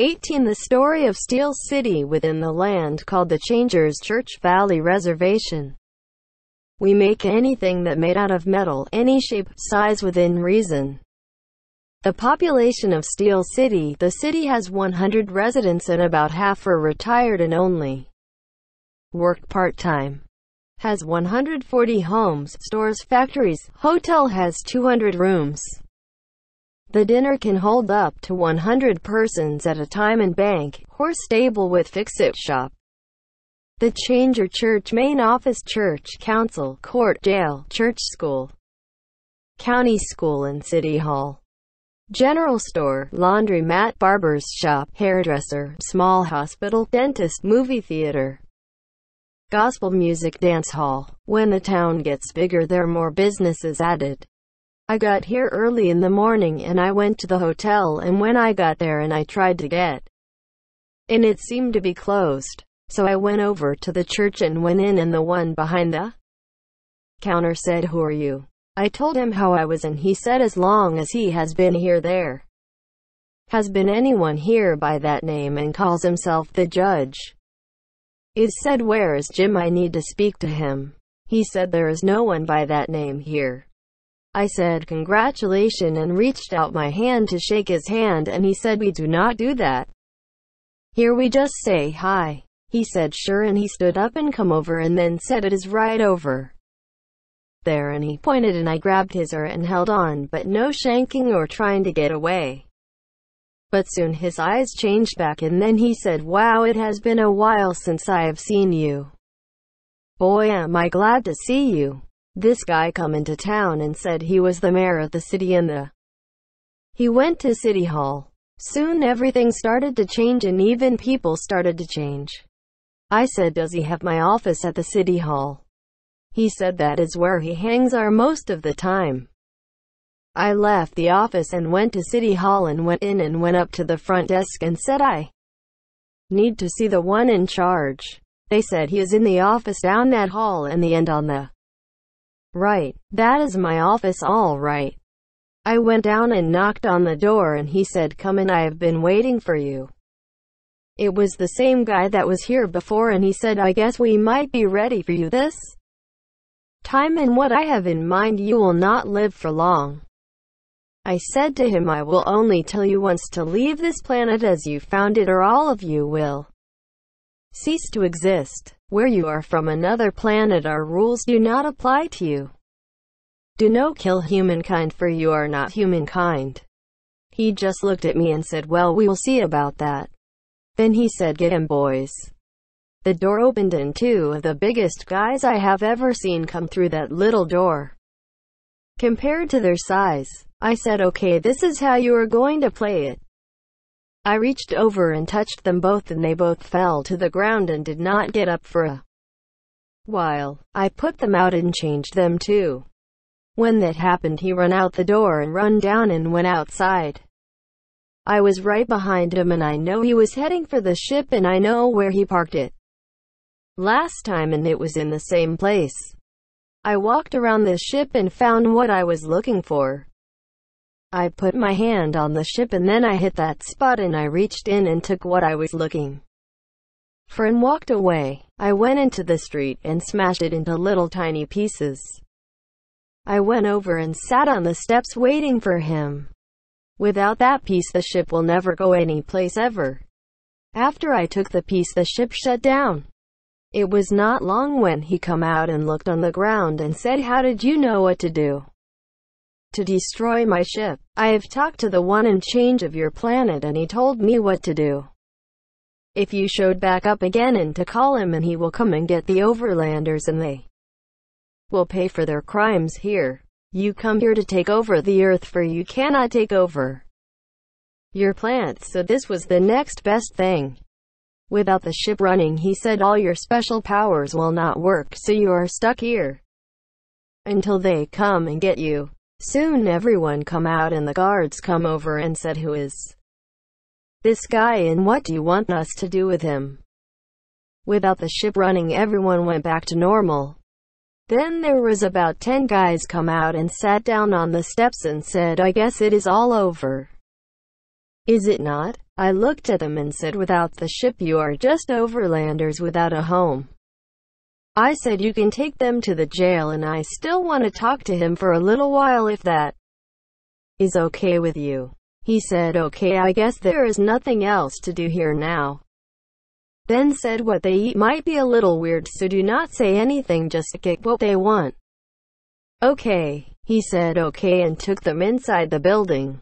18 The story of Steel City within the land called the Changers Church Valley Reservation. We make anything that made out of metal, any shape, size within reason. The population of Steel City, the city has 100 residents and about half are retired and only work part-time. Has 140 homes, stores, factories, hotel has 200 rooms. The dinner can hold up to 100 persons at a time in bank, or stable with fix-it shop. The Changer Church main office church, council, court, jail, church school, county school and city hall. General store, laundromat, barber's shop, hairdresser, small hospital, dentist, movie theater, gospel music dance hall. When the town gets bigger there are more businesses added. I got here early in the morning and I went to the hotel and when I got there and I tried to get in it seemed to be closed. So I went over to the church and went in and the one behind the counter said who are you? I told him how I was and he said as long as he has been here there has been anyone here by that name and calls himself the judge. It said where is Jim I need to speak to him. He said there is no one by that name here. I said congratulation and reached out my hand to shake his hand and he said we do not do that. Here we just say hi. He said sure and he stood up and come over and then said it is right over there and he pointed and I grabbed his ear and held on but no shanking or trying to get away. But soon his eyes changed back and then he said wow it has been a while since I have seen you. Boy am I glad to see you. This guy come into town and said he was the mayor of the city and the he went to City Hall. Soon everything started to change and even people started to change. I said does he have my office at the City Hall? He said that is where he hangs our most of the time. I left the office and went to City Hall and went in and went up to the front desk and said I need to see the one in charge. They said he is in the office down that hall and the end on the Right. That is my office all right. I went down and knocked on the door and he said come in I have been waiting for you. It was the same guy that was here before and he said I guess we might be ready for you this time and what I have in mind you will not live for long. I said to him I will only tell you once to leave this planet as you found it or all of you will cease to exist. Where you are from another planet our rules do not apply to you. Do not kill humankind for you are not humankind. He just looked at me and said well we will see about that. Then he said get him boys. The door opened and two of the biggest guys I have ever seen come through that little door. Compared to their size, I said okay this is how you are going to play it. I reached over and touched them both and they both fell to the ground and did not get up for a while. I put them out and changed them too. When that happened he run out the door and run down and went outside. I was right behind him and I know he was heading for the ship and I know where he parked it. Last time and it was in the same place. I walked around the ship and found what I was looking for. I put my hand on the ship and then I hit that spot and I reached in and took what I was looking for and walked away. I went into the street and smashed it into little tiny pieces. I went over and sat on the steps waiting for him. Without that piece the ship will never go any place ever. After I took the piece the ship shut down. It was not long when he come out and looked on the ground and said how did you know what to do? to destroy my ship. I have talked to the one in charge of your planet and he told me what to do. If you showed back up again and to call him and he will come and get the overlanders and they will pay for their crimes here. You come here to take over the earth for you cannot take over your planet so this was the next best thing. Without the ship running he said all your special powers will not work so you are stuck here until they come and get you. Soon everyone come out and the guards come over and said who is this guy and what do you want us to do with him? Without the ship running everyone went back to normal. Then there was about 10 guys come out and sat down on the steps and said I guess it is all over. Is it not? I looked at them and said without the ship you are just overlanders without a home. I said you can take them to the jail and I still want to talk to him for a little while if that is okay with you. He said okay I guess there is nothing else to do here now. Then said what they eat might be a little weird so do not say anything just get what they want. Okay, he said okay and took them inside the building.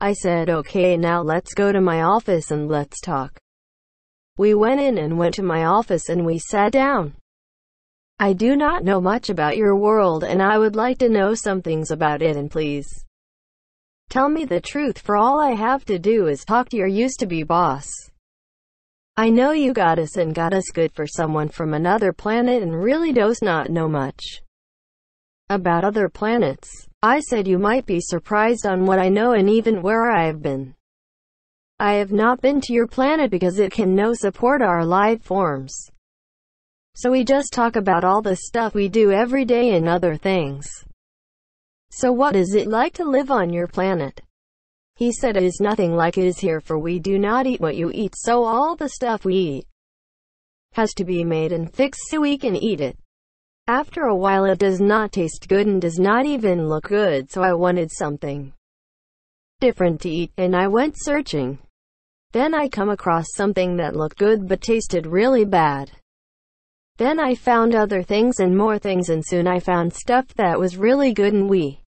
I said okay now let's go to my office and let's talk. We went in and went to my office and we sat down. I do not know much about your world and I would like to know some things about it and please tell me the truth for all I have to do is talk to your used-to-be boss. I know you got us and got us good for someone from another planet and really does not know much about other planets. I said you might be surprised on what I know and even where I have been. I have not been to your planet because it can no support our life forms. So we just talk about all the stuff we do every day and other things. So what is it like to live on your planet? He said it is nothing like it is here for we do not eat what you eat so all the stuff we eat has to be made and fixed so we can eat it. After a while it does not taste good and does not even look good so I wanted something different to eat, and I went searching. Then I come across something that looked good but tasted really bad. Then I found other things and more things and soon I found stuff that was really good and we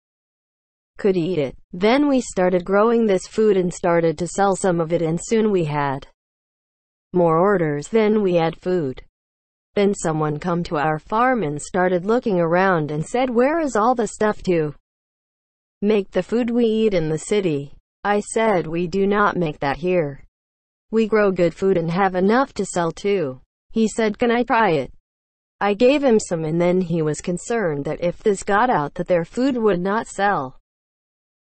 could eat it. Then we started growing this food and started to sell some of it and soon we had more orders than we had food. Then someone come to our farm and started looking around and said where is all the stuff to make the food we eat in the city. I said we do not make that here. We grow good food and have enough to sell too. He said can I try it? I gave him some and then he was concerned that if this got out that their food would not sell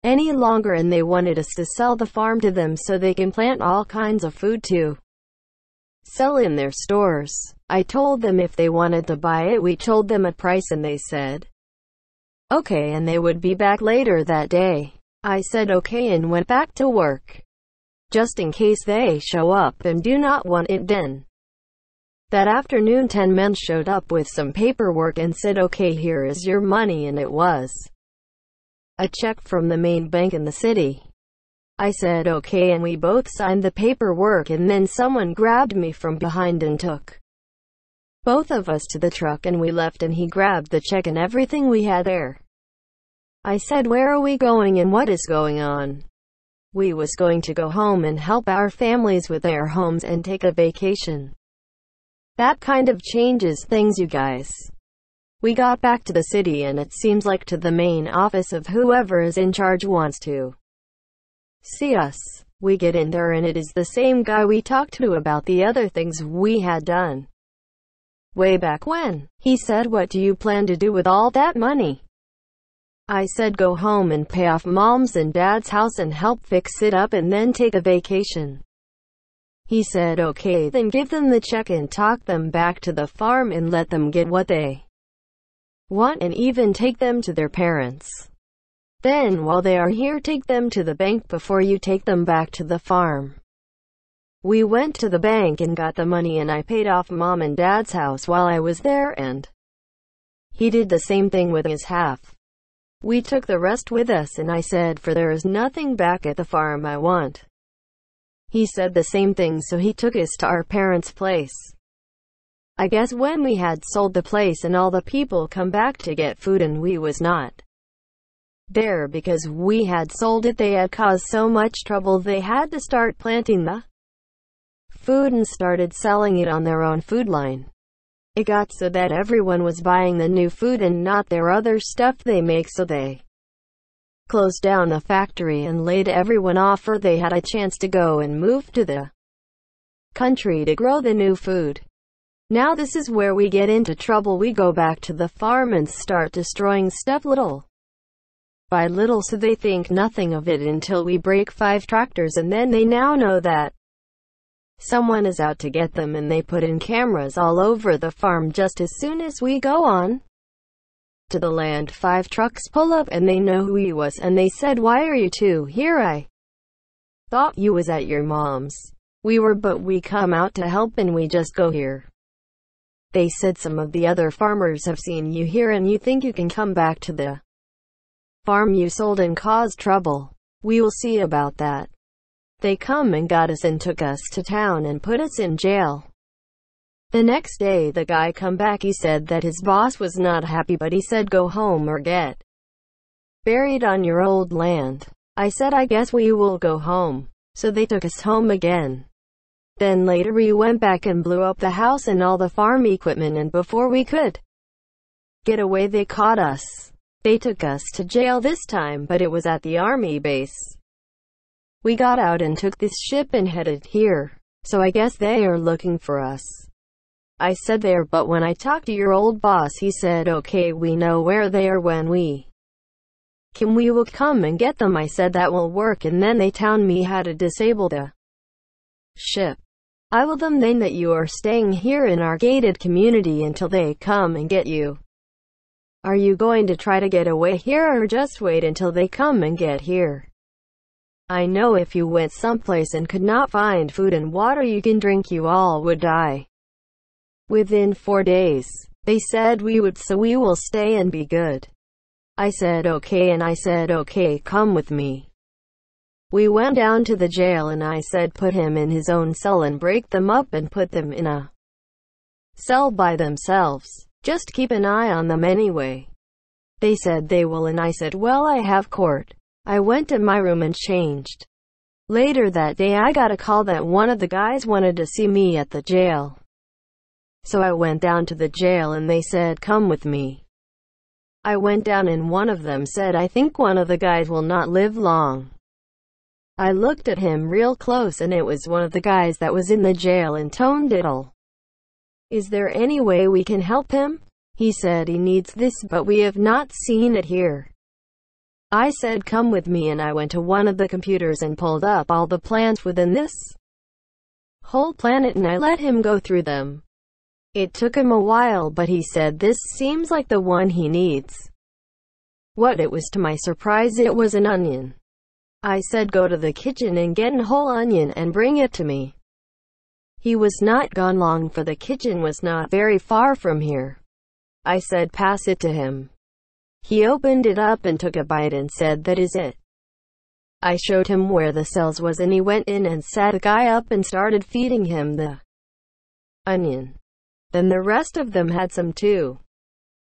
any longer and they wanted us to sell the farm to them so they can plant all kinds of food to sell in their stores. I told them if they wanted to buy it we told them a price and they said, okay and they would be back later that day. I said okay and went back to work. Just in case they show up and do not want it then. That afternoon ten men showed up with some paperwork and said okay here is your money and it was a check from the main bank in the city. I said okay and we both signed the paperwork and then someone grabbed me from behind and took both of us to the truck and we left and he grabbed the check and everything we had there. I said where are we going and what is going on? We was going to go home and help our families with their homes and take a vacation. That kind of changes things you guys. We got back to the city and it seems like to the main office of whoever is in charge wants to see us. We get in there and it is the same guy we talked to about the other things we had done. Way back when, he said what do you plan to do with all that money? I said go home and pay off mom's and dad's house and help fix it up and then take a vacation. He said okay then give them the check and talk them back to the farm and let them get what they want and even take them to their parents. Then while they are here take them to the bank before you take them back to the farm. We went to the bank and got the money and I paid off mom and dad's house while I was there and he did the same thing with his half. We took the rest with us and I said for there is nothing back at the farm I want. He said the same thing so he took us to our parents' place. I guess when we had sold the place and all the people come back to get food and we was not there because we had sold it they had caused so much trouble they had to start planting the food and started selling it on their own food line. It got so that everyone was buying the new food and not their other stuff they make so they closed down the factory and laid everyone off or they had a chance to go and move to the country to grow the new food. Now this is where we get into trouble. We go back to the farm and start destroying stuff little by little so they think nothing of it until we break five tractors and then they now know that someone is out to get them and they put in cameras all over the farm just as soon as we go on to the land. Five trucks pull up and they know who he was and they said, why are you two here? I thought you was at your mom's. We were but we come out to help and we just go here. They said some of the other farmers have seen you here and you think you can come back to the farm you sold and cause trouble. We will see about that. They come and got us and took us to town and put us in jail. The next day the guy come back he said that his boss was not happy but he said go home or get buried on your old land. I said I guess we will go home. So they took us home again. Then later we went back and blew up the house and all the farm equipment and before we could get away they caught us. They took us to jail this time but it was at the army base. We got out and took this ship and headed here. So I guess they are looking for us. I said there but when I talked to your old boss he said okay we know where they are when we can we will come and get them I said that will work and then they told me how to disable the ship. I will them then that you are staying here in our gated community until they come and get you. Are you going to try to get away here or just wait until they come and get here? I know if you went someplace and could not find food and water you can drink you all would die. Within four days, they said we would so we will stay and be good. I said okay and I said okay come with me. We went down to the jail and I said put him in his own cell and break them up and put them in a cell by themselves. Just keep an eye on them anyway. They said they will and I said well I have court. I went to my room and changed. Later that day I got a call that one of the guys wanted to see me at the jail. So I went down to the jail and they said, come with me. I went down and one of them said, I think one of the guys will not live long. I looked at him real close and it was one of the guys that was in the jail in Tonediddle. Is there any way we can help him? He said he needs this but we have not seen it here. I said come with me and I went to one of the computers and pulled up all the plans within this whole planet and I let him go through them. It took him a while but he said this seems like the one he needs. What it was to my surprise it was an onion. I said go to the kitchen and get a whole onion and bring it to me. He was not gone long for the kitchen was not very far from here. I said pass it to him. He opened it up and took a bite and said that is it. I showed him where the cells was and he went in and sat a guy up and started feeding him the onion. Then the rest of them had some too.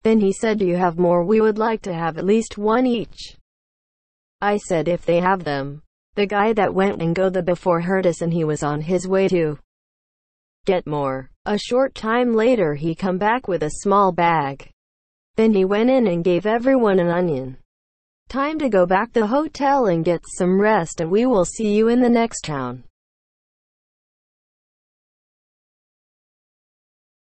Then he said, Do you have more? We would like to have at least one each. I said, If they have them. The guy that went and go the before heard us and he was on his way to get more. A short time later he come back with a small bag. Then he went in and gave everyone an onion. Time to go back the hotel and get some rest and we will see you in the next town.